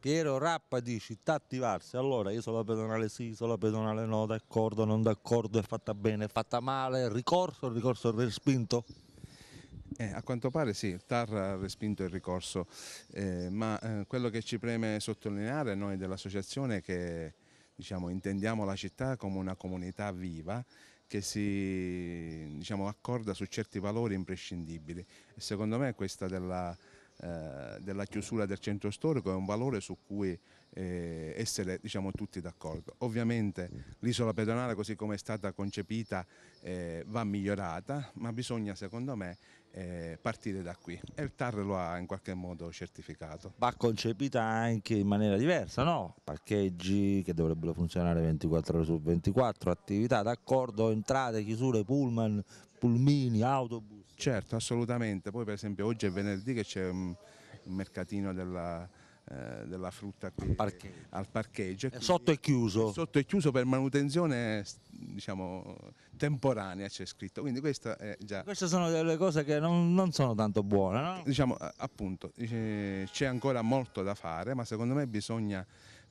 Piero rappa di città attivarsi, allora isola pedonale sì, isola pedonale no, d'accordo, non d'accordo, è fatta bene, è fatta male, ricorso, ricorso respinto? Eh, a quanto pare sì, il TAR ha respinto il ricorso, eh, ma eh, quello che ci preme sottolineare noi dell'associazione è che diciamo, intendiamo la città come una comunità viva che si diciamo, accorda su certi valori imprescindibili e secondo me questa della eh, della chiusura del centro storico è un valore su cui eh, essere diciamo, tutti d'accordo. Ovviamente l'isola pedonale così come è stata concepita eh, va migliorata, ma bisogna secondo me eh, partire da qui e il TAR lo ha in qualche modo certificato. Va concepita anche in maniera diversa, no? Parcheggi che dovrebbero funzionare 24 ore su 24, attività d'accordo, entrate, chiusure, pullman, pulmini, autobus. Certo, assolutamente. Poi per esempio oggi è venerdì che c'è il mercatino della, eh, della frutta qui parcheggio. al parcheggio. Eh, sotto è chiuso? Sotto è chiuso per manutenzione diciamo, temporanea c'è scritto, quindi questa è già... Queste sono delle cose che non, non sono tanto buone, no? Diciamo appunto, c'è ancora molto da fare, ma secondo me bisogna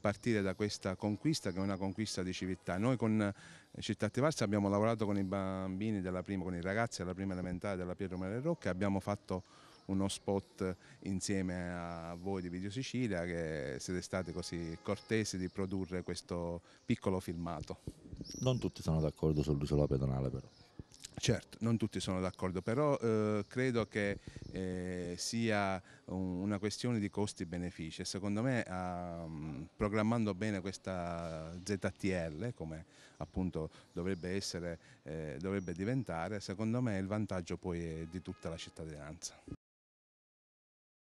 partire da questa conquista che è una conquista di civiltà. Noi con eh, Città Attivarsi abbiamo lavorato con i bambini della prima, con i ragazzi della prima elementare della Pietro Maria Rocca e abbiamo fatto uno spot insieme a voi di Video Sicilia che siete stati così cortesi di produrre questo piccolo filmato. Non tutti sono d'accordo sull'isola pedonale però. Certo, non tutti sono d'accordo, però eh, credo che eh, sia un, una questione di costi-benefici secondo me eh, programmando bene questa ZTL, come appunto dovrebbe, essere, eh, dovrebbe diventare, secondo me il vantaggio poi è di tutta la cittadinanza.